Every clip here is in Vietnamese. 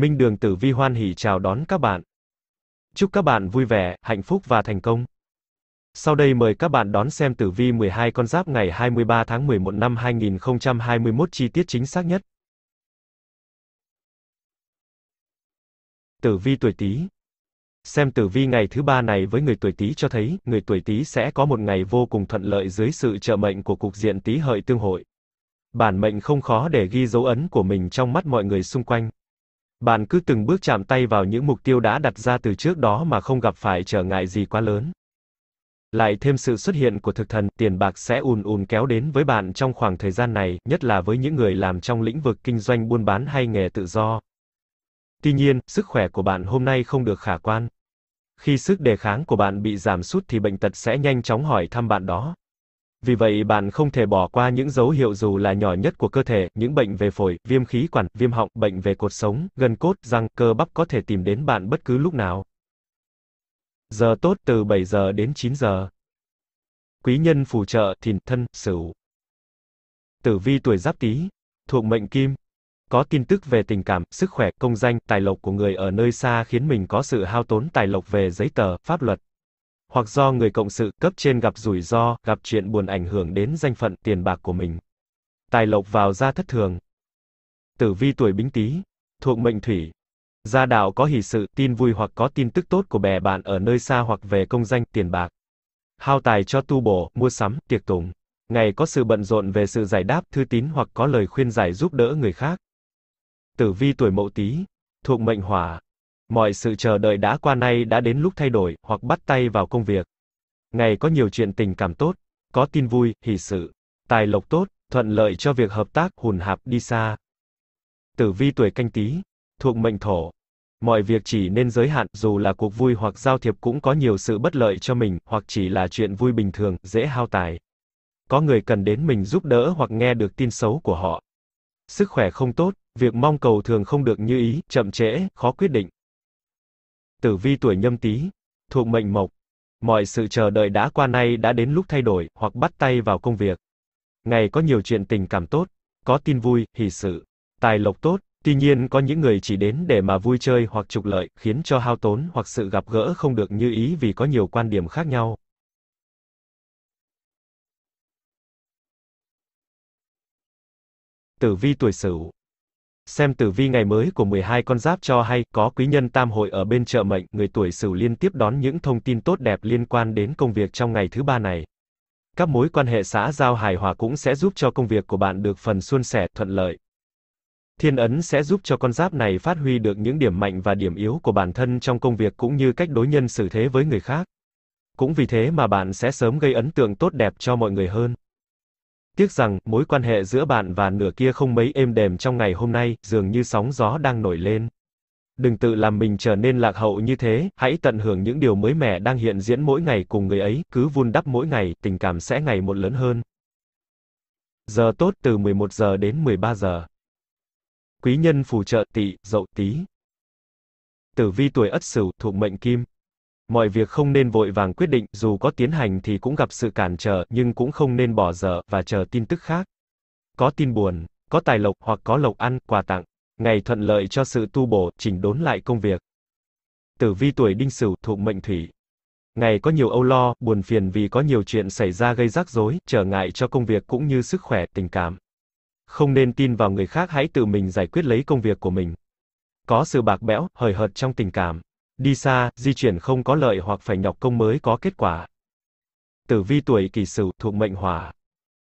Minh Đường Tử Vi hoan hỉ chào đón các bạn. Chúc các bạn vui vẻ, hạnh phúc và thành công. Sau đây mời các bạn đón xem tử vi 12 con giáp ngày 23 tháng 11 năm 2021 chi tiết chính xác nhất. Tử vi tuổi Tý. Xem tử vi ngày thứ ba này với người tuổi Tý cho thấy, người tuổi Tý sẽ có một ngày vô cùng thuận lợi dưới sự trợ mệnh của cục diện Tý Hợi tương hội. Bản mệnh không khó để ghi dấu ấn của mình trong mắt mọi người xung quanh. Bạn cứ từng bước chạm tay vào những mục tiêu đã đặt ra từ trước đó mà không gặp phải trở ngại gì quá lớn. Lại thêm sự xuất hiện của thực thần, tiền bạc sẽ ùn ùn kéo đến với bạn trong khoảng thời gian này, nhất là với những người làm trong lĩnh vực kinh doanh buôn bán hay nghề tự do. Tuy nhiên, sức khỏe của bạn hôm nay không được khả quan. Khi sức đề kháng của bạn bị giảm sút thì bệnh tật sẽ nhanh chóng hỏi thăm bạn đó. Vì vậy bạn không thể bỏ qua những dấu hiệu dù là nhỏ nhất của cơ thể, những bệnh về phổi, viêm khí quản, viêm họng, bệnh về cột sống, gân cốt, răng, cơ bắp có thể tìm đến bạn bất cứ lúc nào. Giờ tốt từ 7 giờ đến 9 giờ. Quý nhân phù trợ thìn thân sửu. Tử vi tuổi Giáp Tý, thuộc mệnh Kim. Có tin tức về tình cảm, sức khỏe, công danh, tài lộc của người ở nơi xa khiến mình có sự hao tốn tài lộc về giấy tờ, pháp luật hoặc do người cộng sự cấp trên gặp rủi ro, gặp chuyện buồn ảnh hưởng đến danh phận tiền bạc của mình. Tài lộc vào ra thất thường. Tử vi tuổi Bính Tý, thuộc mệnh thủy. Gia đạo có hỷ sự, tin vui hoặc có tin tức tốt của bè bạn ở nơi xa hoặc về công danh, tiền bạc. Hao tài cho tu bổ, mua sắm, tiệc tùng. Ngày có sự bận rộn về sự giải đáp, thư tín hoặc có lời khuyên giải giúp đỡ người khác. Tử vi tuổi Mậu Tý, thuộc mệnh hỏa, Mọi sự chờ đợi đã qua nay đã đến lúc thay đổi, hoặc bắt tay vào công việc. Ngày có nhiều chuyện tình cảm tốt, có tin vui, hỷ sự, tài lộc tốt, thuận lợi cho việc hợp tác, hùn hạp đi xa. Tử vi tuổi canh tí, thuộc mệnh thổ. Mọi việc chỉ nên giới hạn, dù là cuộc vui hoặc giao thiệp cũng có nhiều sự bất lợi cho mình, hoặc chỉ là chuyện vui bình thường, dễ hao tài. Có người cần đến mình giúp đỡ hoặc nghe được tin xấu của họ. Sức khỏe không tốt, việc mong cầu thường không được như ý, chậm trễ, khó quyết định. Tử vi tuổi nhâm tý, thuộc mệnh mộc. Mọi sự chờ đợi đã qua nay đã đến lúc thay đổi, hoặc bắt tay vào công việc. Ngày có nhiều chuyện tình cảm tốt, có tin vui, hỷ sự, tài lộc tốt, tuy nhiên có những người chỉ đến để mà vui chơi hoặc trục lợi, khiến cho hao tốn hoặc sự gặp gỡ không được như ý vì có nhiều quan điểm khác nhau. Tử vi tuổi Sửu Xem tử vi ngày mới của 12 con giáp cho hay, có quý nhân tam hội ở bên trợ mệnh, người tuổi sửu liên tiếp đón những thông tin tốt đẹp liên quan đến công việc trong ngày thứ ba này. Các mối quan hệ xã giao hài hòa cũng sẽ giúp cho công việc của bạn được phần suôn sẻ, thuận lợi. Thiên ấn sẽ giúp cho con giáp này phát huy được những điểm mạnh và điểm yếu của bản thân trong công việc cũng như cách đối nhân xử thế với người khác. Cũng vì thế mà bạn sẽ sớm gây ấn tượng tốt đẹp cho mọi người hơn. Tiếc rằng, mối quan hệ giữa bạn và nửa kia không mấy êm đềm trong ngày hôm nay, dường như sóng gió đang nổi lên. Đừng tự làm mình trở nên lạc hậu như thế, hãy tận hưởng những điều mới mẻ đang hiện diễn mỗi ngày cùng người ấy, cứ vun đắp mỗi ngày, tình cảm sẽ ngày một lớn hơn. Giờ tốt từ 11 giờ đến 13 giờ. Quý nhân phù trợ tỵ, dậu tí. Tử vi tuổi Ất Sửu, thuộc mệnh Kim. Mọi việc không nên vội vàng quyết định, dù có tiến hành thì cũng gặp sự cản trở, nhưng cũng không nên bỏ dở và chờ tin tức khác. Có tin buồn, có tài lộc hoặc có lộc ăn, quà tặng, ngày thuận lợi cho sự tu bổ, chỉnh đốn lại công việc. Tử vi tuổi Đinh Sửu, thuộc mệnh thủy. Ngày có nhiều âu lo, buồn phiền vì có nhiều chuyện xảy ra gây rắc rối, trở ngại cho công việc cũng như sức khỏe, tình cảm. Không nên tin vào người khác, hãy tự mình giải quyết lấy công việc của mình. Có sự bạc bẽo, hời hợt trong tình cảm. Đi xa, di chuyển không có lợi hoặc phải nhọc công mới có kết quả. Tử vi tuổi kỷ sửu thuộc mệnh hỏa.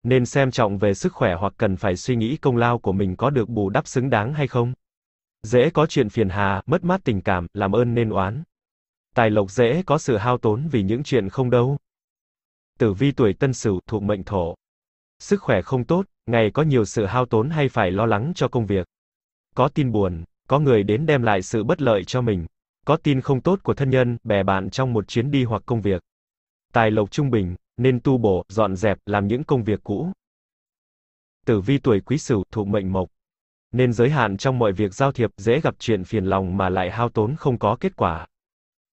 Nên xem trọng về sức khỏe hoặc cần phải suy nghĩ công lao của mình có được bù đắp xứng đáng hay không. Dễ có chuyện phiền hà, mất mát tình cảm, làm ơn nên oán. Tài lộc dễ có sự hao tốn vì những chuyện không đâu. Tử vi tuổi tân sửu thuộc mệnh thổ. Sức khỏe không tốt, ngày có nhiều sự hao tốn hay phải lo lắng cho công việc. Có tin buồn, có người đến đem lại sự bất lợi cho mình có tin không tốt của thân nhân, bè bạn trong một chuyến đi hoặc công việc. Tài lộc trung bình, nên tu bổ, dọn dẹp, làm những công việc cũ. Tử vi tuổi quý sửu, thụ mệnh mộc. Nên giới hạn trong mọi việc giao thiệp, dễ gặp chuyện phiền lòng mà lại hao tốn không có kết quả.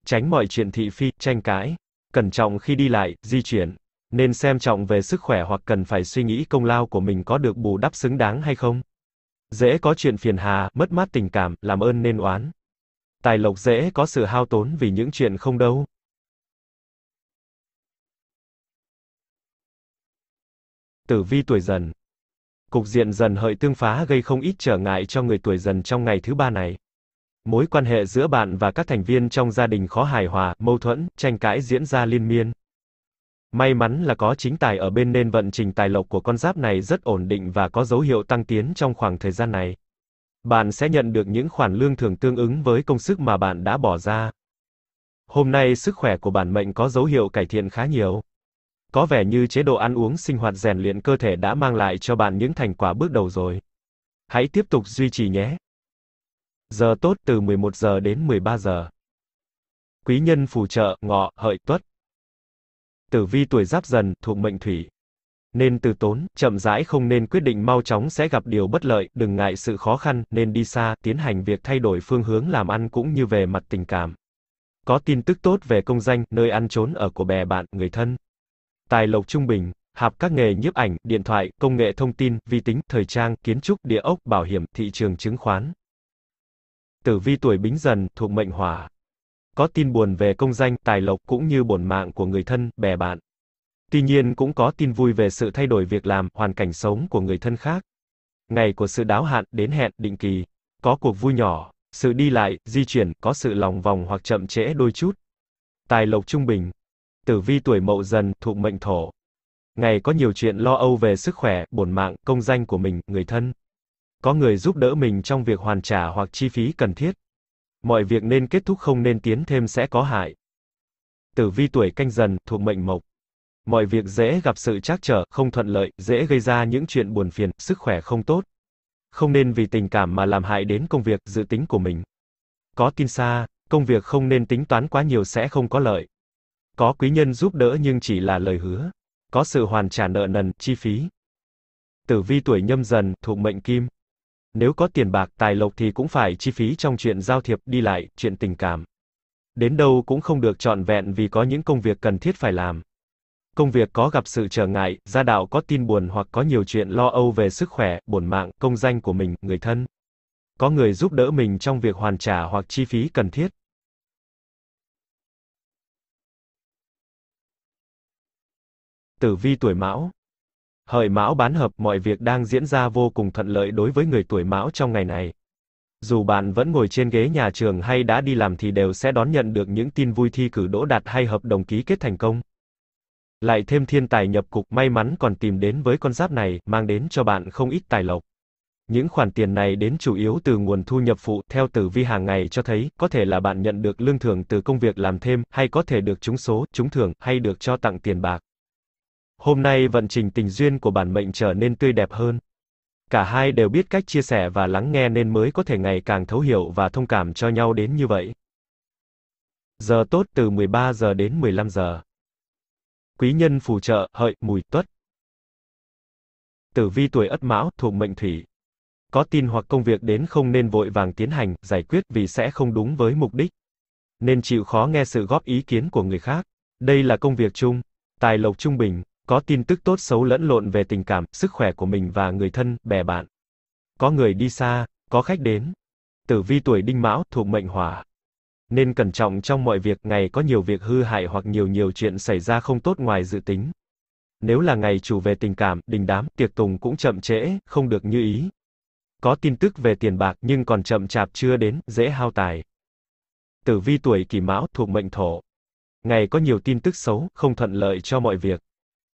Tránh mọi chuyện thị phi, tranh cãi. Cẩn trọng khi đi lại, di chuyển. Nên xem trọng về sức khỏe hoặc cần phải suy nghĩ công lao của mình có được bù đắp xứng đáng hay không. Dễ có chuyện phiền hà, mất mát tình cảm, làm ơn nên oán tài lộc dễ có sự hao tốn vì những chuyện không đâu. Tử vi tuổi dần. Cục diện dần hợi tương phá gây không ít trở ngại cho người tuổi dần trong ngày thứ ba này. Mối quan hệ giữa bạn và các thành viên trong gia đình khó hài hòa, mâu thuẫn, tranh cãi diễn ra liên miên. May mắn là có chính tài ở bên nên vận trình tài lộc của con giáp này rất ổn định và có dấu hiệu tăng tiến trong khoảng thời gian này bạn sẽ nhận được những khoản lương thưởng tương ứng với công sức mà bạn đã bỏ ra. Hôm nay sức khỏe của bản mệnh có dấu hiệu cải thiện khá nhiều. Có vẻ như chế độ ăn uống sinh hoạt rèn luyện cơ thể đã mang lại cho bạn những thành quả bước đầu rồi. Hãy tiếp tục duy trì nhé. Giờ tốt từ 11 giờ đến 13 giờ. Quý nhân phù trợ, ngọ, hợi, tuất. Tử vi tuổi giáp dần, thuộc mệnh thủy nên từ tốn, chậm rãi không nên quyết định mau chóng sẽ gặp điều bất lợi, đừng ngại sự khó khăn, nên đi xa, tiến hành việc thay đổi phương hướng làm ăn cũng như về mặt tình cảm. Có tin tức tốt về công danh, nơi ăn trốn ở của bè bạn, người thân. Tài lộc trung bình, hạp các nghề nhiếp ảnh, điện thoại, công nghệ thông tin, vi tính, thời trang, kiến trúc, địa ốc, bảo hiểm, thị trường chứng khoán. Tử vi tuổi bính dần, thuộc mệnh hỏa. Có tin buồn về công danh, tài lộc cũng như bổn mạng của người thân, bè bạn. Tuy nhiên cũng có tin vui về sự thay đổi việc làm, hoàn cảnh sống của người thân khác. Ngày của sự đáo hạn đến hẹn định kỳ, có cuộc vui nhỏ, sự đi lại, di chuyển, có sự lòng vòng hoặc chậm trễ đôi chút. Tài lộc trung bình. Tử vi tuổi mậu dần, thuộc mệnh thổ. Ngày có nhiều chuyện lo âu về sức khỏe, bổn mạng, công danh của mình, người thân. Có người giúp đỡ mình trong việc hoàn trả hoặc chi phí cần thiết. Mọi việc nên kết thúc không nên tiến thêm sẽ có hại. Tử vi tuổi canh dần, thuộc mệnh mộc mọi việc dễ gặp sự trắc trở, không thuận lợi, dễ gây ra những chuyện buồn phiền, sức khỏe không tốt. Không nên vì tình cảm mà làm hại đến công việc, dự tính của mình. Có tin xa, công việc không nên tính toán quá nhiều sẽ không có lợi. Có quý nhân giúp đỡ nhưng chỉ là lời hứa. Có sự hoàn trả nợ nần, chi phí. Tử vi tuổi nhâm dần, thuộc mệnh kim. Nếu có tiền bạc, tài lộc thì cũng phải chi phí trong chuyện giao thiệp, đi lại, chuyện tình cảm. Đến đâu cũng không được trọn vẹn vì có những công việc cần thiết phải làm công việc có gặp sự trở ngại, gia đạo có tin buồn hoặc có nhiều chuyện lo âu về sức khỏe, bổn mạng, công danh của mình, người thân. Có người giúp đỡ mình trong việc hoàn trả hoặc chi phí cần thiết. Tử vi tuổi Mão Hợi Mão bán hợp mọi việc đang diễn ra vô cùng thuận lợi đối với người tuổi Mão trong ngày này. Dù bạn vẫn ngồi trên ghế nhà trường hay đã đi làm thì đều sẽ đón nhận được những tin vui thi cử đỗ đạt hay hợp đồng ký kết thành công. Lại thêm thiên tài nhập cục, may mắn còn tìm đến với con giáp này, mang đến cho bạn không ít tài lộc. Những khoản tiền này đến chủ yếu từ nguồn thu nhập phụ, theo tử vi hàng ngày cho thấy, có thể là bạn nhận được lương thưởng từ công việc làm thêm, hay có thể được trúng số, trúng thưởng, hay được cho tặng tiền bạc. Hôm nay vận trình tình duyên của bản mệnh trở nên tươi đẹp hơn. Cả hai đều biết cách chia sẻ và lắng nghe nên mới có thể ngày càng thấu hiểu và thông cảm cho nhau đến như vậy. Giờ tốt từ 13 giờ đến 15 giờ quý nhân phù trợ, hợi, mùi, tuất. Tử vi tuổi Ất Mão thuộc mệnh thủy. Có tin hoặc công việc đến không nên vội vàng tiến hành, giải quyết vì sẽ không đúng với mục đích. Nên chịu khó nghe sự góp ý kiến của người khác. Đây là công việc chung, tài lộc trung bình, có tin tức tốt xấu lẫn lộn về tình cảm, sức khỏe của mình và người thân, bè bạn. Có người đi xa, có khách đến. Tử vi tuổi Đinh Mão thuộc mệnh Hỏa nên cẩn trọng trong mọi việc, ngày có nhiều việc hư hại hoặc nhiều nhiều chuyện xảy ra không tốt ngoài dự tính. Nếu là ngày chủ về tình cảm, đình đám, tiệc tùng cũng chậm trễ, không được như ý. Có tin tức về tiền bạc nhưng còn chậm chạp chưa đến, dễ hao tài. Tử vi tuổi kỷ mão thuộc mệnh thổ. Ngày có nhiều tin tức xấu, không thuận lợi cho mọi việc.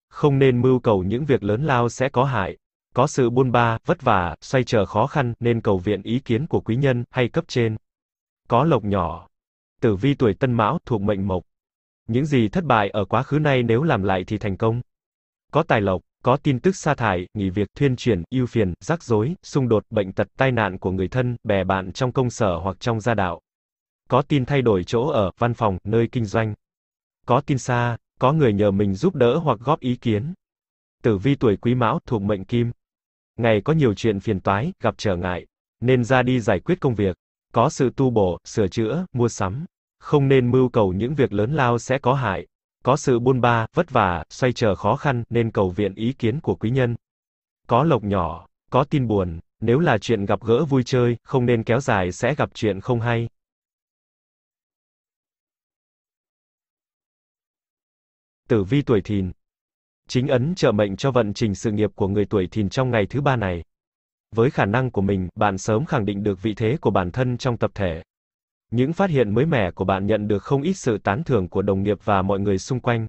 Không nên mưu cầu những việc lớn lao sẽ có hại. Có sự buôn ba, vất vả, xoay trở khó khăn, nên cầu viện ý kiến của quý nhân, hay cấp trên. Có lộc nhỏ, tử vi tuổi tân mão thuộc mệnh mộc. Những gì thất bại ở quá khứ nay nếu làm lại thì thành công. Có tài lộc, có tin tức sa thải, nghỉ việc, thuyên chuyển, ưu phiền, rắc rối, xung đột, bệnh tật, tai nạn của người thân, bè bạn trong công sở hoặc trong gia đạo. Có tin thay đổi chỗ ở, văn phòng, nơi kinh doanh. Có tin xa, có người nhờ mình giúp đỡ hoặc góp ý kiến. Tử vi tuổi quý mão thuộc mệnh kim. Ngày có nhiều chuyện phiền toái, gặp trở ngại, nên ra đi giải quyết công việc có sự tu bổ, sửa chữa, mua sắm. Không nên mưu cầu những việc lớn lao sẽ có hại. Có sự buôn ba, vất vả, xoay trở khó khăn, nên cầu viện ý kiến của quý nhân. Có lộc nhỏ, có tin buồn, nếu là chuyện gặp gỡ vui chơi, không nên kéo dài sẽ gặp chuyện không hay. Tử vi tuổi thìn Chính ấn trợ mệnh cho vận trình sự nghiệp của người tuổi thìn trong ngày thứ ba này. Với khả năng của mình, bạn sớm khẳng định được vị thế của bản thân trong tập thể. Những phát hiện mới mẻ của bạn nhận được không ít sự tán thưởng của đồng nghiệp và mọi người xung quanh.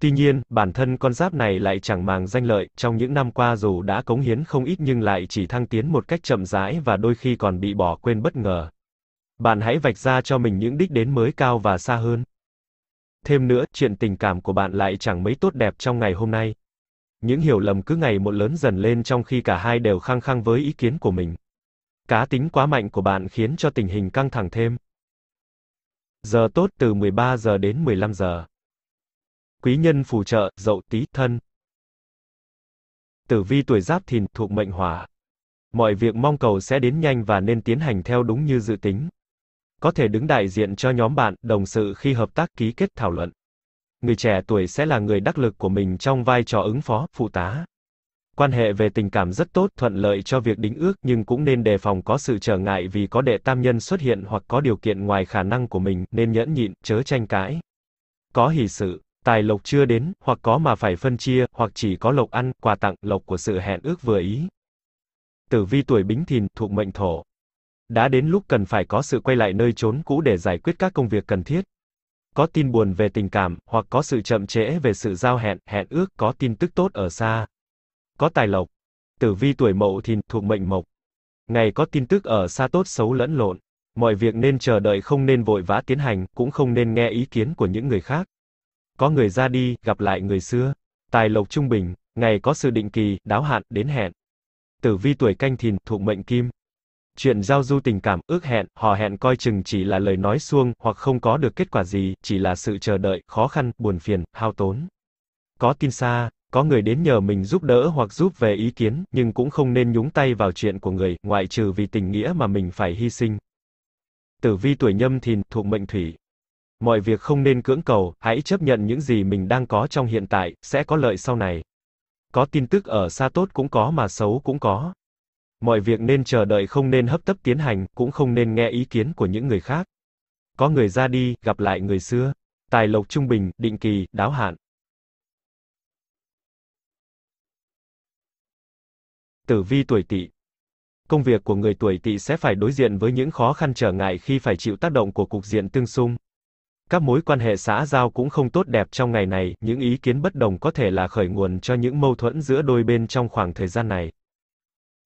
Tuy nhiên, bản thân con giáp này lại chẳng màng danh lợi, trong những năm qua dù đã cống hiến không ít nhưng lại chỉ thăng tiến một cách chậm rãi và đôi khi còn bị bỏ quên bất ngờ. Bạn hãy vạch ra cho mình những đích đến mới cao và xa hơn. Thêm nữa, chuyện tình cảm của bạn lại chẳng mấy tốt đẹp trong ngày hôm nay những hiểu lầm cứ ngày một lớn dần lên trong khi cả hai đều khăng khăng với ý kiến của mình. Cá tính quá mạnh của bạn khiến cho tình hình căng thẳng thêm. Giờ tốt từ 13 giờ đến 15 giờ. Quý nhân phù trợ, dậu tí thân. Tử vi tuổi giáp thìn thuộc mệnh hỏa. Mọi việc mong cầu sẽ đến nhanh và nên tiến hành theo đúng như dự tính. Có thể đứng đại diện cho nhóm bạn, đồng sự khi hợp tác ký kết thảo luận người trẻ tuổi sẽ là người đắc lực của mình trong vai trò ứng phó, phụ tá. Quan hệ về tình cảm rất tốt, thuận lợi cho việc đính ước nhưng cũng nên đề phòng có sự trở ngại vì có đệ tam nhân xuất hiện hoặc có điều kiện ngoài khả năng của mình, nên nhẫn nhịn, chớ tranh cãi. Có hỷ sự, tài lộc chưa đến, hoặc có mà phải phân chia, hoặc chỉ có lộc ăn, quà tặng, lộc của sự hẹn ước vừa ý. Tử vi tuổi bính thìn, thuộc mệnh thổ. Đã đến lúc cần phải có sự quay lại nơi trốn cũ để giải quyết các công việc cần thiết có tin buồn về tình cảm, hoặc có sự chậm trễ về sự giao hẹn, hẹn ước, có tin tức tốt ở xa. Có tài lộc. Tử vi tuổi mậu thìn, thuộc mệnh mộc. Ngày có tin tức ở xa tốt xấu lẫn lộn. Mọi việc nên chờ đợi không nên vội vã tiến hành, cũng không nên nghe ý kiến của những người khác. Có người ra đi, gặp lại người xưa. Tài lộc trung bình, ngày có sự định kỳ, đáo hạn, đến hẹn. Tử vi tuổi canh thìn, thuộc mệnh kim chuyện giao du tình cảm, ước hẹn, hò hẹn coi chừng chỉ là lời nói suông, hoặc không có được kết quả gì, chỉ là sự chờ đợi, khó khăn, buồn phiền, hao tốn. Có tin xa, có người đến nhờ mình giúp đỡ hoặc giúp về ý kiến, nhưng cũng không nên nhúng tay vào chuyện của người, ngoại trừ vì tình nghĩa mà mình phải hy sinh. Tử vi tuổi nhâm thìn, thuộc mệnh thủy. Mọi việc không nên cưỡng cầu, hãy chấp nhận những gì mình đang có trong hiện tại, sẽ có lợi sau này. Có tin tức ở xa tốt cũng có mà xấu cũng có mọi việc nên chờ đợi không nên hấp tấp tiến hành, cũng không nên nghe ý kiến của những người khác. Có người ra đi, gặp lại người xưa. Tài lộc trung bình, định kỳ, đáo hạn. Tử vi tuổi Tỵ. Công việc của người tuổi Tỵ sẽ phải đối diện với những khó khăn trở ngại khi phải chịu tác động của cục diện tương xung. Các mối quan hệ xã giao cũng không tốt đẹp trong ngày này, những ý kiến bất đồng có thể là khởi nguồn cho những mâu thuẫn giữa đôi bên trong khoảng thời gian này.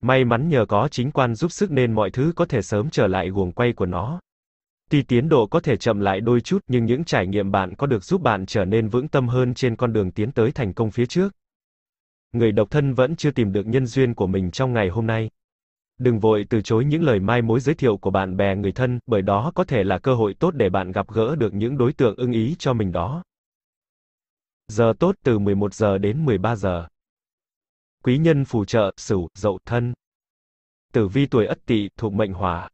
May mắn nhờ có chính quan giúp sức nên mọi thứ có thể sớm trở lại guồng quay của nó. Tuy tiến độ có thể chậm lại đôi chút nhưng những trải nghiệm bạn có được giúp bạn trở nên vững tâm hơn trên con đường tiến tới thành công phía trước. Người độc thân vẫn chưa tìm được nhân duyên của mình trong ngày hôm nay. Đừng vội từ chối những lời mai mối giới thiệu của bạn bè người thân, bởi đó có thể là cơ hội tốt để bạn gặp gỡ được những đối tượng ưng ý cho mình đó. Giờ tốt từ 11 giờ đến 13 giờ quý nhân phù trợ, sửu, dậu, thân. Tử vi tuổi ất tỵ thuộc mệnh hỏa.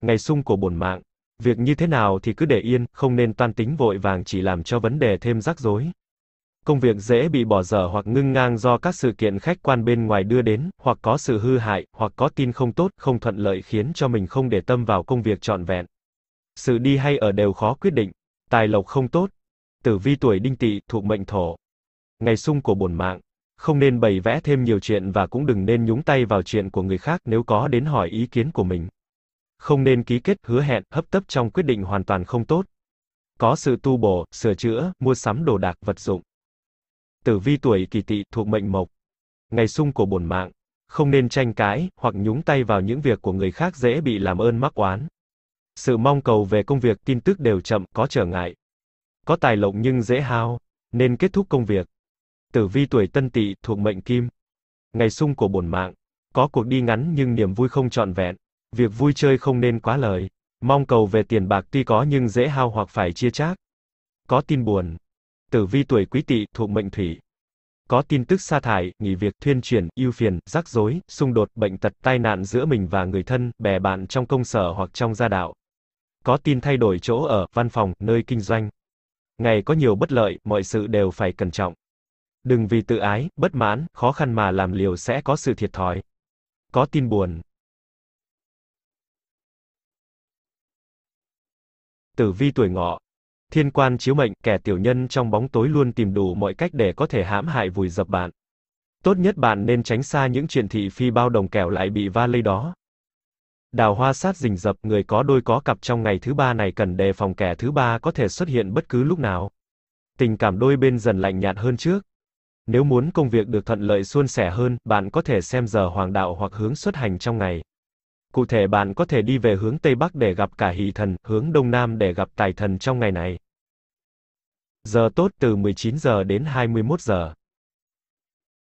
Ngày sung của bổn mạng. Việc như thế nào thì cứ để yên, không nên toan tính vội vàng chỉ làm cho vấn đề thêm rắc rối. Công việc dễ bị bỏ dở hoặc ngưng ngang do các sự kiện khách quan bên ngoài đưa đến, hoặc có sự hư hại, hoặc có tin không tốt, không thuận lợi khiến cho mình không để tâm vào công việc trọn vẹn. Sự đi hay ở đều khó quyết định, tài lộc không tốt. Tử vi tuổi đinh tỵ thuộc mệnh thổ. Ngày sung của bổn mạng, không nên bày vẽ thêm nhiều chuyện và cũng đừng nên nhúng tay vào chuyện của người khác nếu có đến hỏi ý kiến của mình. Không nên ký kết, hứa hẹn, hấp tấp trong quyết định hoàn toàn không tốt. Có sự tu bổ, sửa chữa, mua sắm đồ đạc, vật dụng. Tử vi tuổi kỳ tỵ thuộc mệnh mộc. Ngày sung của bổn mạng. Không nên tranh cãi, hoặc nhúng tay vào những việc của người khác dễ bị làm ơn mắc oán. Sự mong cầu về công việc, tin tức đều chậm, có trở ngại. Có tài lộc nhưng dễ hao, nên kết thúc công việc. Tử vi tuổi Tân Tỵ thuộc mệnh Kim. Ngày sung của bổn mạng, có cuộc đi ngắn nhưng niềm vui không trọn vẹn, việc vui chơi không nên quá lời. Mong cầu về tiền bạc tuy có nhưng dễ hao hoặc phải chia chác. Có tin buồn. Tử vi tuổi Quý Tỵ thuộc mệnh Thủy. Có tin tức sa thải, nghỉ việc, thuyên chuyển, ưu phiền, rắc rối, xung đột, bệnh tật, tai nạn giữa mình và người thân, bè bạn trong công sở hoặc trong gia đạo. Có tin thay đổi chỗ ở, văn phòng, nơi kinh doanh. Ngày có nhiều bất lợi, mọi sự đều phải cẩn trọng. Đừng vì tự ái, bất mãn, khó khăn mà làm liều sẽ có sự thiệt thòi. Có tin buồn. Tử vi tuổi ngọ. Thiên quan chiếu mệnh, kẻ tiểu nhân trong bóng tối luôn tìm đủ mọi cách để có thể hãm hại vùi dập bạn. Tốt nhất bạn nên tránh xa những chuyện thị phi bao đồng kẻo lại bị va lây đó. Đào hoa sát rình dập người có đôi có cặp trong ngày thứ ba này cần đề phòng kẻ thứ ba có thể xuất hiện bất cứ lúc nào. Tình cảm đôi bên dần lạnh nhạt hơn trước. Nếu muốn công việc được thuận lợi suôn sẻ hơn, bạn có thể xem giờ hoàng đạo hoặc hướng xuất hành trong ngày. Cụ thể bạn có thể đi về hướng Tây Bắc để gặp cả hỷ thần, hướng Đông Nam để gặp tài thần trong ngày này. Giờ tốt từ 19 giờ đến 21 giờ.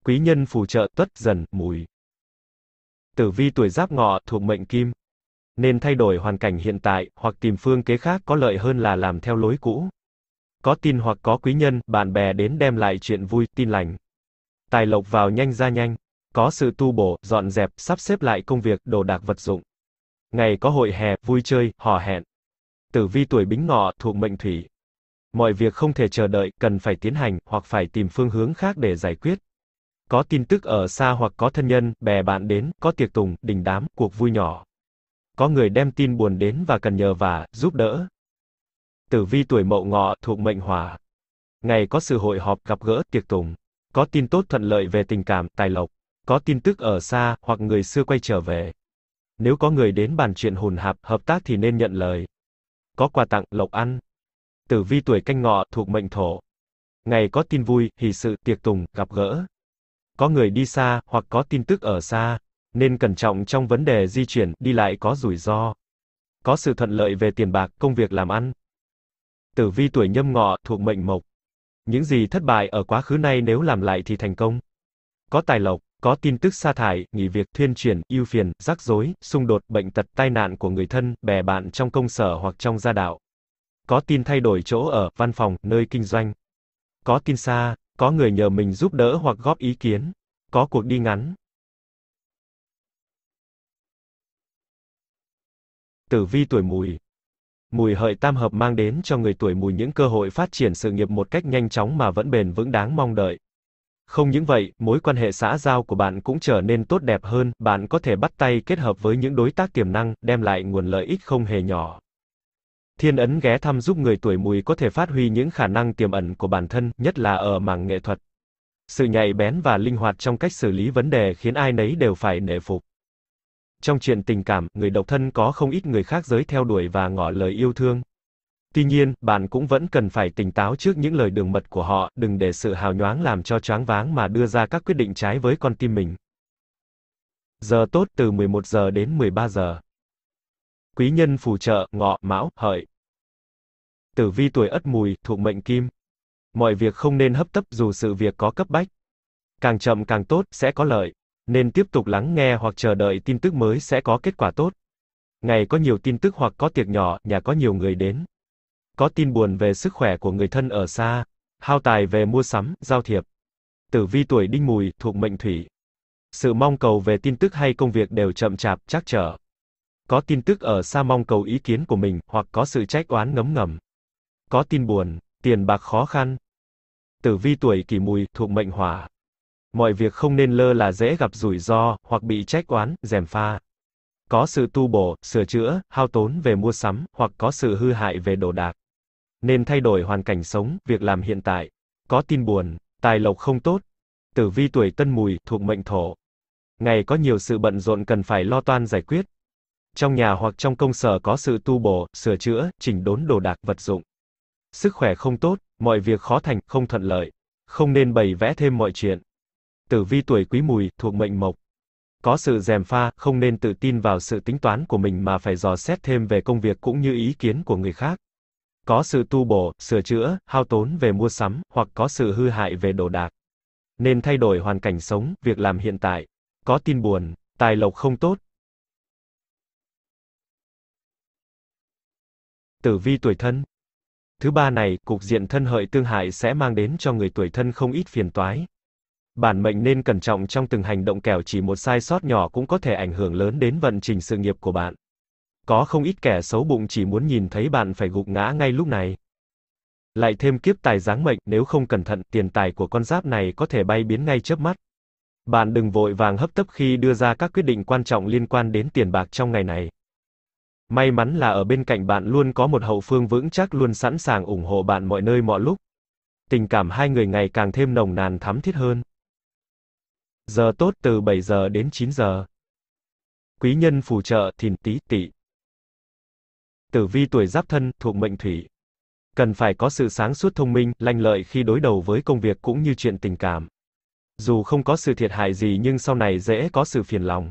Quý nhân phù trợ tuất dần, mùi. Tử vi tuổi giáp ngọ thuộc mệnh kim. Nên thay đổi hoàn cảnh hiện tại, hoặc tìm phương kế khác có lợi hơn là làm theo lối cũ có tin hoặc có quý nhân, bạn bè đến đem lại chuyện vui, tin lành. Tài lộc vào nhanh ra nhanh, có sự tu bổ, dọn dẹp, sắp xếp lại công việc, đồ đạc vật dụng. Ngày có hội hè, vui chơi, hò hẹn. Tử vi tuổi bính ngọ, thuộc mệnh thủy. Mọi việc không thể chờ đợi, cần phải tiến hành, hoặc phải tìm phương hướng khác để giải quyết. Có tin tức ở xa hoặc có thân nhân, bè bạn đến, có tiệc tùng, đình đám, cuộc vui nhỏ. Có người đem tin buồn đến và cần nhờ vả, giúp đỡ, Tử vi tuổi mậu ngọ thuộc mệnh hỏa. Ngày có sự hội họp gặp gỡ, tiệc tùng. Có tin tốt thuận lợi về tình cảm, tài lộc. Có tin tức ở xa, hoặc người xưa quay trở về. Nếu có người đến bàn chuyện hồn hạp, hợp tác thì nên nhận lời. Có quà tặng, lộc ăn. Tử vi tuổi canh ngọ thuộc mệnh thổ. Ngày có tin vui, hỷ sự, tiệc tùng, gặp gỡ. Có người đi xa, hoặc có tin tức ở xa. Nên cẩn trọng trong vấn đề di chuyển, đi lại có rủi ro. Có sự thuận lợi về tiền bạc, công việc làm ăn. Tử vi tuổi nhâm ngọ thuộc mệnh mộc. Những gì thất bại ở quá khứ nay nếu làm lại thì thành công. Có tài lộc, có tin tức sa thải, nghỉ việc, thuyên chuyển, ưu phiền, rắc rối, xung đột, bệnh tật, tai nạn của người thân, bè bạn trong công sở hoặc trong gia đạo. Có tin thay đổi chỗ ở, văn phòng, nơi kinh doanh. Có tin xa, có người nhờ mình giúp đỡ hoặc góp ý kiến. Có cuộc đi ngắn. Tử vi tuổi mùi Mùi hợi tam hợp mang đến cho người tuổi mùi những cơ hội phát triển sự nghiệp một cách nhanh chóng mà vẫn bền vững đáng mong đợi. Không những vậy, mối quan hệ xã giao của bạn cũng trở nên tốt đẹp hơn, bạn có thể bắt tay kết hợp với những đối tác tiềm năng, đem lại nguồn lợi ích không hề nhỏ. Thiên ấn ghé thăm giúp người tuổi mùi có thể phát huy những khả năng tiềm ẩn của bản thân, nhất là ở mảng nghệ thuật. Sự nhạy bén và linh hoạt trong cách xử lý vấn đề khiến ai nấy đều phải nể phục. Trong chuyện tình cảm, người độc thân có không ít người khác giới theo đuổi và ngỏ lời yêu thương. Tuy nhiên, bạn cũng vẫn cần phải tỉnh táo trước những lời đường mật của họ, đừng để sự hào nhoáng làm cho choáng váng mà đưa ra các quyết định trái với con tim mình. Giờ tốt từ 11 giờ đến 13 giờ. Quý nhân phù trợ, ngọ, mão, hợi. Tử vi tuổi ất mùi, thuộc mệnh kim. Mọi việc không nên hấp tấp dù sự việc có cấp bách. Càng chậm càng tốt, sẽ có lợi nên tiếp tục lắng nghe hoặc chờ đợi tin tức mới sẽ có kết quả tốt. Ngày có nhiều tin tức hoặc có tiệc nhỏ, nhà có nhiều người đến. Có tin buồn về sức khỏe của người thân ở xa, hao tài về mua sắm, giao thiệp. Tử vi tuổi đinh mùi, thuộc mệnh thủy. Sự mong cầu về tin tức hay công việc đều chậm chạp, chắc trở. Có tin tức ở xa mong cầu ý kiến của mình, hoặc có sự trách oán ngấm ngầm. Có tin buồn, tiền bạc khó khăn. Tử vi tuổi kỷ mùi, thuộc mệnh hỏa. Mọi việc không nên lơ là dễ gặp rủi ro, hoặc bị trách oán, dèm pha. Có sự tu bổ, sửa chữa, hao tốn về mua sắm, hoặc có sự hư hại về đồ đạc. Nên thay đổi hoàn cảnh sống, việc làm hiện tại. Có tin buồn, tài lộc không tốt. Tử vi tuổi tân mùi, thuộc mệnh thổ. Ngày có nhiều sự bận rộn cần phải lo toan giải quyết. Trong nhà hoặc trong công sở có sự tu bổ, sửa chữa, chỉnh đốn đồ đạc vật dụng. Sức khỏe không tốt, mọi việc khó thành, không thuận lợi. Không nên bày vẽ thêm mọi chuyện. Tử vi tuổi Quý Mùi, thuộc mệnh Mộc. Có sự rèm pha, không nên tự tin vào sự tính toán của mình mà phải dò xét thêm về công việc cũng như ý kiến của người khác. Có sự tu bổ, sửa chữa, hao tốn về mua sắm, hoặc có sự hư hại về đồ đạc. Nên thay đổi hoàn cảnh sống, việc làm hiện tại. Có tin buồn, tài lộc không tốt, tử vi tuổi thân. Thứ ba này, cục diện thân hợi tương hại sẽ mang đến cho người tuổi thân không ít phiền toái, Bản mệnh nên cẩn trọng trong từng hành động kẻo chỉ một sai sót nhỏ cũng có thể ảnh hưởng lớn đến vận trình sự nghiệp của bạn. Có không ít kẻ xấu bụng chỉ muốn nhìn thấy bạn phải gục ngã ngay lúc này. Lại thêm kiếp tài giáng mệnh, nếu không cẩn thận, tiền tài của con giáp này có thể bay biến ngay chớp mắt. Bạn đừng vội vàng hấp tấp khi đưa ra các quyết định quan trọng liên quan đến tiền bạc trong ngày này. May mắn là ở bên cạnh bạn luôn có một hậu phương vững chắc luôn sẵn sàng ủng hộ bạn mọi nơi mọi lúc. Tình cảm hai người ngày càng thêm nồng nàn thắm thiết hơn. Giờ tốt từ 7 giờ đến 9 giờ. Quý nhân phù trợ thìn tý tỵ. Tử vi tuổi giáp thân thuộc mệnh thủy. Cần phải có sự sáng suốt thông minh, lanh lợi khi đối đầu với công việc cũng như chuyện tình cảm. Dù không có sự thiệt hại gì nhưng sau này dễ có sự phiền lòng.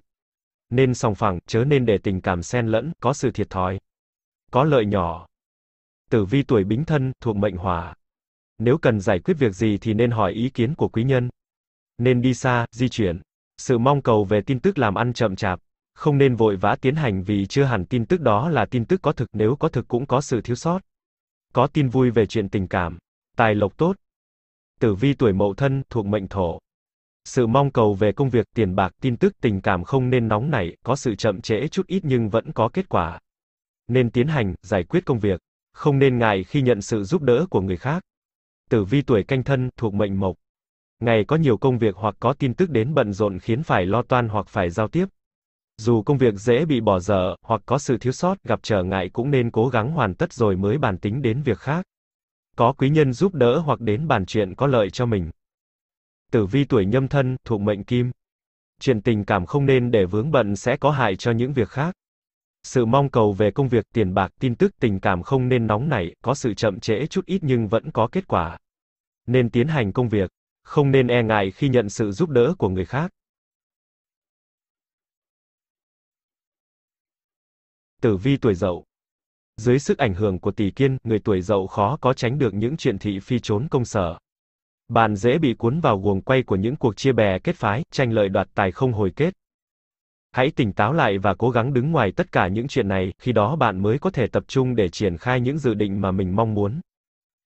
Nên sòng phẳng, chớ nên để tình cảm xen lẫn, có sự thiệt thòi. Có lợi nhỏ. Tử vi tuổi bính thân, thuộc mệnh hỏa. Nếu cần giải quyết việc gì thì nên hỏi ý kiến của quý nhân nên đi xa, di chuyển. Sự mong cầu về tin tức làm ăn chậm chạp, không nên vội vã tiến hành vì chưa hẳn tin tức đó là tin tức có thực, nếu có thực cũng có sự thiếu sót. Có tin vui về chuyện tình cảm, tài lộc tốt. Tử vi tuổi Mậu Thân thuộc mệnh Thổ. Sự mong cầu về công việc, tiền bạc, tin tức tình cảm không nên nóng nảy, có sự chậm trễ chút ít nhưng vẫn có kết quả. Nên tiến hành giải quyết công việc, không nên ngại khi nhận sự giúp đỡ của người khác. Tử vi tuổi Canh Thân thuộc mệnh Mộc. Ngày có nhiều công việc hoặc có tin tức đến bận rộn khiến phải lo toan hoặc phải giao tiếp. Dù công việc dễ bị bỏ dở, hoặc có sự thiếu sót, gặp trở ngại cũng nên cố gắng hoàn tất rồi mới bàn tính đến việc khác. Có quý nhân giúp đỡ hoặc đến bàn chuyện có lợi cho mình. Tử vi tuổi nhâm thân, thuộc mệnh kim. Chuyện tình cảm không nên để vướng bận sẽ có hại cho những việc khác. Sự mong cầu về công việc, tiền bạc, tin tức, tình cảm không nên nóng nảy, có sự chậm trễ chút ít nhưng vẫn có kết quả. Nên tiến hành công việc không nên e ngại khi nhận sự giúp đỡ của người khác. Tử vi tuổi dậu Dưới sức ảnh hưởng của tỷ kiên, người tuổi dậu khó có tránh được những chuyện thị phi trốn công sở. Bạn dễ bị cuốn vào guồng quay của những cuộc chia bè kết phái, tranh lợi đoạt tài không hồi kết. Hãy tỉnh táo lại và cố gắng đứng ngoài tất cả những chuyện này, khi đó bạn mới có thể tập trung để triển khai những dự định mà mình mong muốn.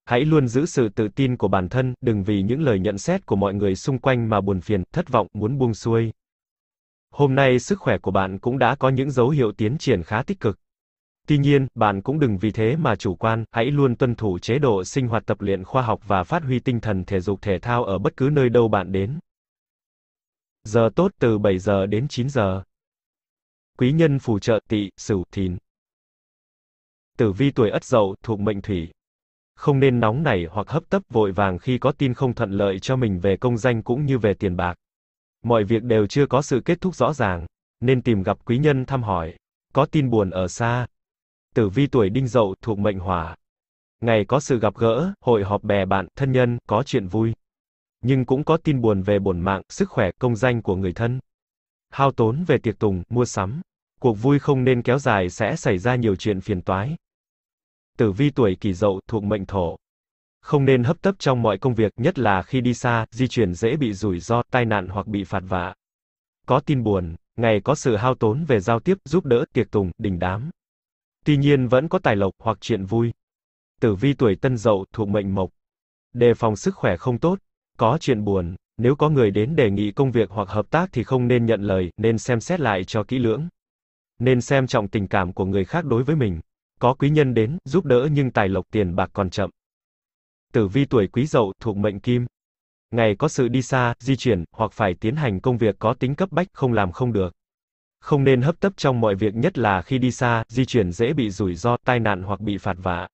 Hãy luôn giữ sự tự tin của bản thân, đừng vì những lời nhận xét của mọi người xung quanh mà buồn phiền, thất vọng, muốn buông xuôi. Hôm nay sức khỏe của bạn cũng đã có những dấu hiệu tiến triển khá tích cực. Tuy nhiên, bạn cũng đừng vì thế mà chủ quan, hãy luôn tuân thủ chế độ sinh hoạt tập luyện khoa học và phát huy tinh thần thể dục thể thao ở bất cứ nơi đâu bạn đến. Giờ tốt từ 7 giờ đến 9 giờ. Quý nhân phù trợ tỵ, sửu, thìn. Tử vi tuổi Ất Dậu thuộc mệnh Thủy, không nên nóng nảy hoặc hấp tấp vội vàng khi có tin không thuận lợi cho mình về công danh cũng như về tiền bạc. Mọi việc đều chưa có sự kết thúc rõ ràng, nên tìm gặp quý nhân thăm hỏi. Có tin buồn ở xa. Tử vi tuổi đinh dậu thuộc mệnh hỏa. Ngày có sự gặp gỡ, hội họp bè bạn, thân nhân, có chuyện vui. Nhưng cũng có tin buồn về bổn mạng, sức khỏe, công danh của người thân. Hao tốn về tiệc tùng, mua sắm. Cuộc vui không nên kéo dài sẽ xảy ra nhiều chuyện phiền toái tử vi tuổi kỷ dậu thuộc mệnh thổ. Không nên hấp tấp trong mọi công việc, nhất là khi đi xa, di chuyển dễ bị rủi ro, tai nạn hoặc bị phạt vạ. Có tin buồn, ngày có sự hao tốn về giao tiếp, giúp đỡ, tiệc tùng, đình đám. Tuy nhiên vẫn có tài lộc hoặc chuyện vui. Tử vi tuổi tân dậu thuộc mệnh mộc. Đề phòng sức khỏe không tốt, có chuyện buồn, nếu có người đến đề nghị công việc hoặc hợp tác thì không nên nhận lời, nên xem xét lại cho kỹ lưỡng. Nên xem trọng tình cảm của người khác đối với mình có quý nhân đến, giúp đỡ nhưng tài lộc tiền bạc còn chậm. Tử vi tuổi quý dậu thuộc mệnh kim. Ngày có sự đi xa, di chuyển, hoặc phải tiến hành công việc có tính cấp bách, không làm không được. Không nên hấp tấp trong mọi việc nhất là khi đi xa, di chuyển dễ bị rủi ro, tai nạn hoặc bị phạt vạ.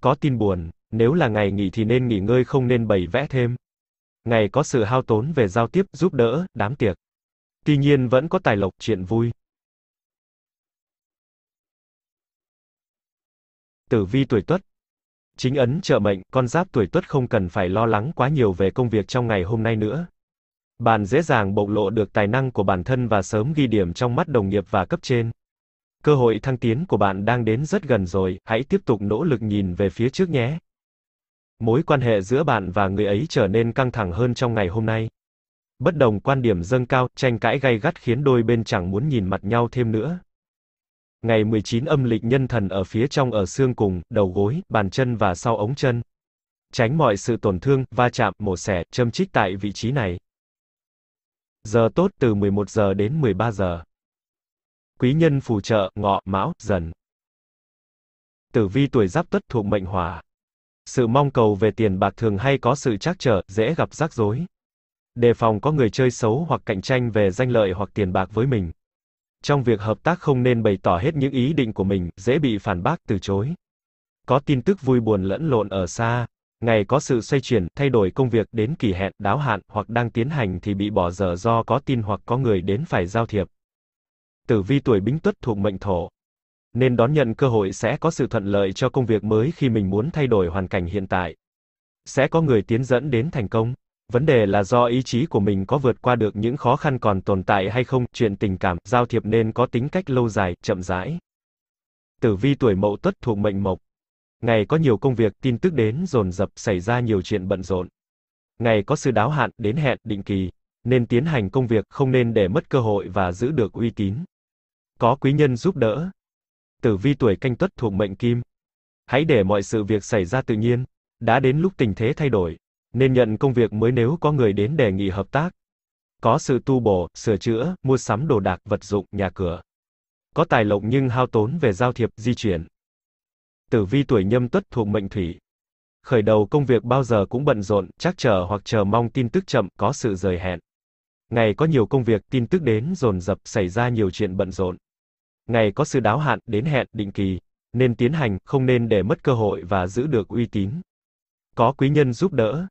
Có tin buồn, nếu là ngày nghỉ thì nên nghỉ ngơi không nên bày vẽ thêm. Ngày có sự hao tốn về giao tiếp, giúp đỡ, đám tiệc. Tuy nhiên vẫn có tài lộc chuyện vui. Tử vi tuổi Tuất. Chính ấn trợ mệnh, con giáp tuổi Tuất không cần phải lo lắng quá nhiều về công việc trong ngày hôm nay nữa. Bạn dễ dàng bộc lộ được tài năng của bản thân và sớm ghi điểm trong mắt đồng nghiệp và cấp trên. Cơ hội thăng tiến của bạn đang đến rất gần rồi, hãy tiếp tục nỗ lực nhìn về phía trước nhé. Mối quan hệ giữa bạn và người ấy trở nên căng thẳng hơn trong ngày hôm nay. Bất đồng quan điểm dâng cao, tranh cãi gay gắt khiến đôi bên chẳng muốn nhìn mặt nhau thêm nữa. Ngày 19 âm lịch nhân thần ở phía trong ở xương cùng, đầu gối, bàn chân và sau ống chân. Tránh mọi sự tổn thương, va chạm, mổ xẻ, châm chích tại vị trí này. Giờ tốt từ 11 giờ đến 13 giờ. Quý nhân phù trợ, ngọ, mão, dần. Tử vi tuổi giáp tuất thuộc mệnh hỏa. Sự mong cầu về tiền bạc thường hay có sự trắc trở, dễ gặp rắc rối. Đề phòng có người chơi xấu hoặc cạnh tranh về danh lợi hoặc tiền bạc với mình trong việc hợp tác không nên bày tỏ hết những ý định của mình, dễ bị phản bác, từ chối. Có tin tức vui buồn lẫn lộn ở xa, ngày có sự xoay chuyển, thay đổi công việc đến kỳ hẹn, đáo hạn hoặc đang tiến hành thì bị bỏ dở do có tin hoặc có người đến phải giao thiệp. Tử vi tuổi Bính Tuất thuộc mệnh Thổ, nên đón nhận cơ hội sẽ có sự thuận lợi cho công việc mới khi mình muốn thay đổi hoàn cảnh hiện tại. Sẽ có người tiến dẫn đến thành công. Vấn đề là do ý chí của mình có vượt qua được những khó khăn còn tồn tại hay không, chuyện tình cảm, giao thiệp nên có tính cách lâu dài, chậm rãi. Tử vi tuổi mậu tuất thuộc mệnh mộc. Ngày có nhiều công việc, tin tức đến dồn dập, xảy ra nhiều chuyện bận rộn. Ngày có sự đáo hạn, đến hẹn, định kỳ. Nên tiến hành công việc, không nên để mất cơ hội và giữ được uy tín. Có quý nhân giúp đỡ. Tử vi tuổi canh tuất thuộc mệnh kim. Hãy để mọi sự việc xảy ra tự nhiên. Đã đến lúc tình thế thay đổi, nên nhận công việc mới nếu có người đến đề nghị hợp tác. Có sự tu bổ, sửa chữa, mua sắm đồ đạc, vật dụng, nhà cửa. Có tài lộc nhưng hao tốn về giao thiệp, di chuyển. Tử vi tuổi nhâm tuất thuộc mệnh thủy. Khởi đầu công việc bao giờ cũng bận rộn, chắc chờ hoặc chờ mong tin tức chậm, có sự rời hẹn. Ngày có nhiều công việc, tin tức đến dồn dập, xảy ra nhiều chuyện bận rộn. Ngày có sự đáo hạn, đến hẹn, định kỳ, nên tiến hành, không nên để mất cơ hội và giữ được uy tín. Có quý nhân giúp đỡ,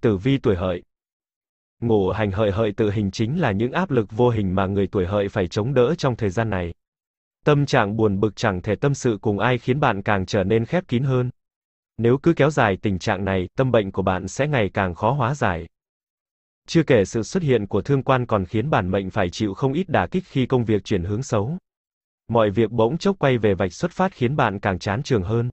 tử vi tuổi hợi. Ngũ hành hợi hợi tự hình chính là những áp lực vô hình mà người tuổi hợi phải chống đỡ trong thời gian này. Tâm trạng buồn bực chẳng thể tâm sự cùng ai khiến bạn càng trở nên khép kín hơn. Nếu cứ kéo dài tình trạng này, tâm bệnh của bạn sẽ ngày càng khó hóa giải. Chưa kể sự xuất hiện của thương quan còn khiến bản mệnh phải chịu không ít đả kích khi công việc chuyển hướng xấu. Mọi việc bỗng chốc quay về vạch xuất phát khiến bạn càng chán trường hơn.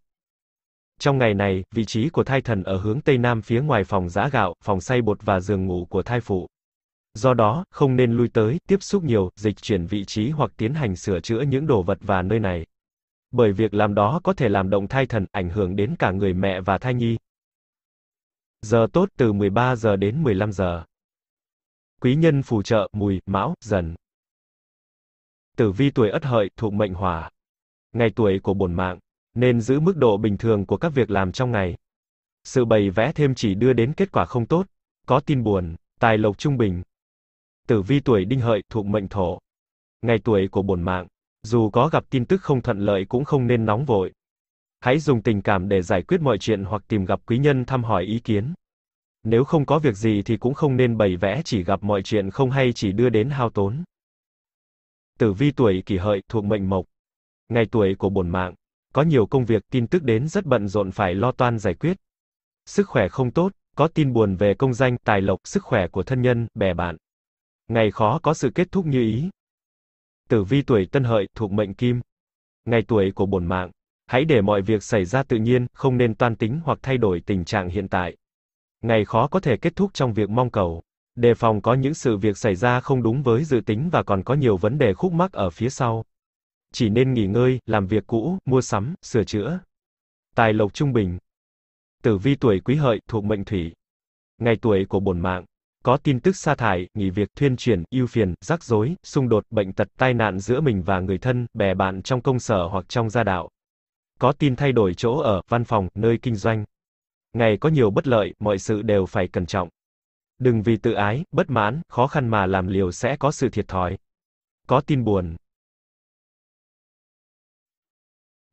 Trong ngày này, vị trí của thai thần ở hướng tây nam phía ngoài phòng giã gạo, phòng xay bột và giường ngủ của thai phụ. Do đó, không nên lui tới, tiếp xúc nhiều, dịch chuyển vị trí hoặc tiến hành sửa chữa những đồ vật và nơi này. Bởi việc làm đó có thể làm động thai thần, ảnh hưởng đến cả người mẹ và thai nhi. Giờ tốt từ 13 giờ đến 15 giờ. Quý nhân phù trợ, mùi, mão, dần. Tử vi tuổi ất hợi, thuộc mệnh hỏa. Ngày tuổi của bổn mạng nên giữ mức độ bình thường của các việc làm trong ngày. Sự bày vẽ thêm chỉ đưa đến kết quả không tốt, có tin buồn, tài lộc trung bình. Tử vi tuổi đinh hợi thuộc mệnh thổ. Ngày tuổi của bổn mạng, dù có gặp tin tức không thuận lợi cũng không nên nóng vội. Hãy dùng tình cảm để giải quyết mọi chuyện hoặc tìm gặp quý nhân thăm hỏi ý kiến. Nếu không có việc gì thì cũng không nên bày vẽ chỉ gặp mọi chuyện không hay chỉ đưa đến hao tốn. Tử vi tuổi kỷ hợi thuộc mệnh mộc. Ngày tuổi của bổn mạng, có nhiều công việc, tin tức đến rất bận rộn phải lo toan giải quyết. Sức khỏe không tốt, có tin buồn về công danh, tài lộc, sức khỏe của thân nhân, bè bạn. Ngày khó có sự kết thúc như ý. Tử vi tuổi Tân Hợi thuộc mệnh Kim. Ngày tuổi của bổn mạng, hãy để mọi việc xảy ra tự nhiên, không nên toan tính hoặc thay đổi tình trạng hiện tại. Ngày khó có thể kết thúc trong việc mong cầu. Đề phòng có những sự việc xảy ra không đúng với dự tính và còn có nhiều vấn đề khúc mắc ở phía sau chỉ nên nghỉ ngơi, làm việc cũ, mua sắm, sửa chữa. Tài lộc trung bình. Tử vi tuổi Quý Hợi thuộc mệnh Thủy. Ngày tuổi của bổn mạng có tin tức sa thải, nghỉ việc, thuyên chuyển, ưu phiền, rắc rối, xung đột, bệnh tật, tai nạn giữa mình và người thân, bè bạn trong công sở hoặc trong gia đạo. Có tin thay đổi chỗ ở, văn phòng, nơi kinh doanh. Ngày có nhiều bất lợi, mọi sự đều phải cẩn trọng. Đừng vì tự ái, bất mãn, khó khăn mà làm liều sẽ có sự thiệt thòi. Có tin buồn,